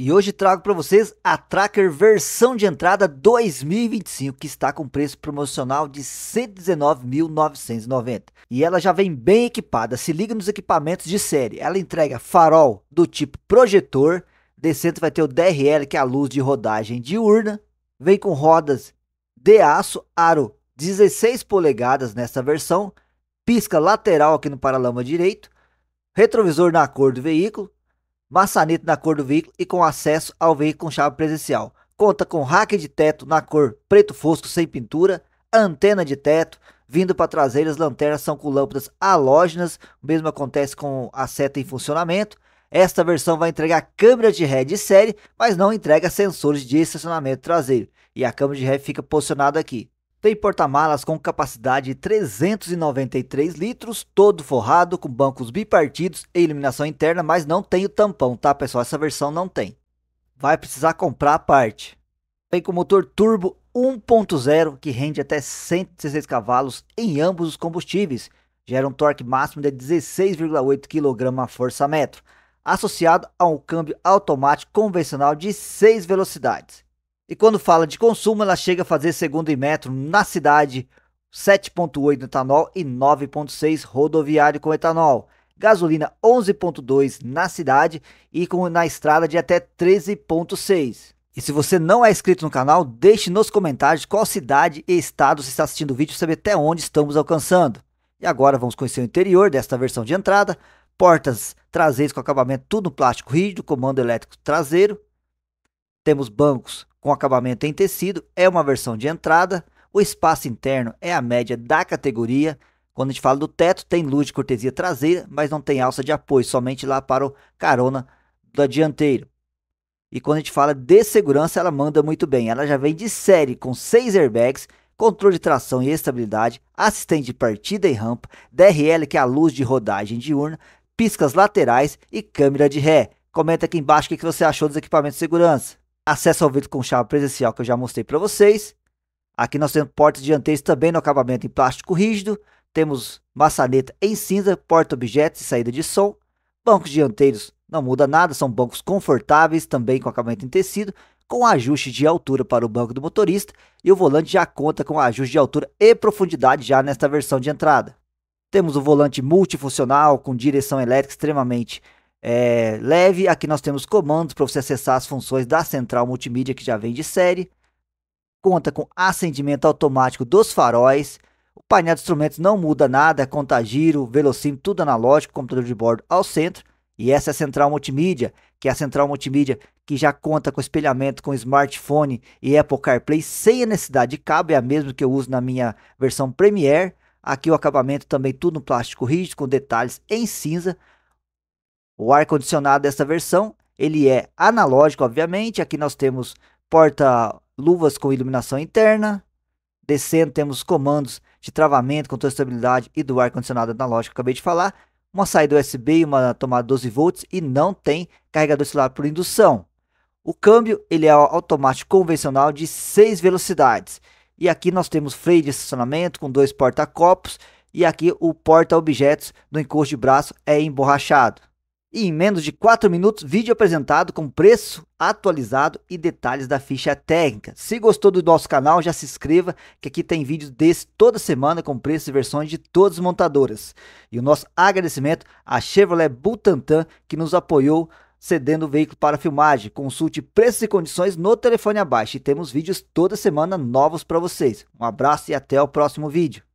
E hoje trago para vocês a Tracker versão de entrada 2025, que está com preço promocional de R$ 119.990. E ela já vem bem equipada, se liga nos equipamentos de série. Ela entrega farol do tipo projetor, descendo vai ter o DRL, que é a luz de rodagem diurna, vem com rodas de aço, aro 16 polegadas nessa versão, pisca lateral aqui no paralama direito, retrovisor na cor do veículo, maçaneta na cor do veículo e com acesso ao veículo com chave presencial. Conta com rack de teto na cor preto fosco sem pintura, antena de teto, vindo para traseiras, lanternas são com lâmpadas halógenas, o mesmo acontece com a seta em funcionamento. Esta versão vai entregar câmera de ré de série, mas não entrega sensores de estacionamento traseiro. E a câmera de ré fica posicionada aqui. Tem porta-malas com capacidade de 393 litros, todo forrado, com bancos bipartidos e iluminação interna, mas não tem o tampão, tá pessoal? Essa versão não tem. Vai precisar comprar a parte. Vem com motor turbo 1.0 que rende até 116 cavalos em ambos os combustíveis. Gera um torque máximo de 16,8 kgfm, associado a um câmbio automático convencional de 6 velocidades. E quando fala de consumo, ela chega a fazer, segundo metro na cidade, 7,8 etanol e 9,6 rodoviário com etanol. Gasolina 11,2 na cidade e com, na estrada de até 13,6. E se você não é inscrito no canal, deixe nos comentários qual cidade e estado você está assistindo o vídeo para saber até onde estamos alcançando. E agora vamos conhecer o interior desta versão de entrada. Portas traseiras com acabamento tudo plástico rígido, comando elétrico traseiro, temos bancos com acabamento em tecido, é uma versão de entrada. O espaço interno é a média da categoria. Quando a gente fala do teto, tem luz de cortesia traseira, mas não tem alça de apoio, somente lá para o carona da dianteira. E quando a gente fala de segurança, ela manda muito bem. Ela já vem de série com seis airbags, controle de tração e estabilidade, assistente de partida e rampa, DRL que é a luz de rodagem diurna, piscas laterais e câmera de ré. Comenta aqui embaixo o que você achou dos equipamentos de segurança acesso ao vidro com chave presencial que eu já mostrei para vocês. Aqui nós temos portas dianteiras também no acabamento em plástico rígido. Temos maçaneta em cinza, porta-objetos e saída de som. Bancos dianteiros não muda nada, são bancos confortáveis também com acabamento em tecido, com ajuste de altura para o banco do motorista e o volante já conta com ajuste de altura e profundidade já nesta versão de entrada. Temos o volante multifuncional com direção elétrica extremamente é, leve. Aqui nós temos comandos para você acessar as funções da central multimídia que já vem de série. Conta com acendimento automático dos faróis. O painel de instrumentos não muda nada, é conta giro, velocímetro, tudo analógico, computador de bordo ao centro. E essa é a central multimídia, que é a central multimídia que já conta com espelhamento com smartphone e Apple CarPlay sem a necessidade de cabo, é a mesma que eu uso na minha versão Premiere. Aqui o acabamento também tudo no plástico rígido, com detalhes em cinza. O ar-condicionado dessa versão, ele é analógico, obviamente. Aqui nós temos porta-luvas com iluminação interna. Descendo temos comandos de travamento, controle de estabilidade e do ar-condicionado analógico que acabei de falar. Uma saída USB e uma tomada 12 volts e não tem carregador celular por indução. O câmbio ele é automático convencional de 6 velocidades. E aqui nós temos freio de estacionamento com dois porta-copos. E aqui o porta-objetos no encosto de braço é emborrachado. E em menos de 4 minutos, vídeo apresentado com preço atualizado e detalhes da ficha técnica. Se gostou do nosso canal, já se inscreva, que aqui tem vídeos desse toda semana com preços e versões de todas as montadoras. E o nosso agradecimento à Chevrolet Butantan, que nos apoiou cedendo o veículo para filmagem. Consulte preços e condições no telefone abaixo e temos vídeos toda semana novos para vocês. Um abraço e até o próximo vídeo.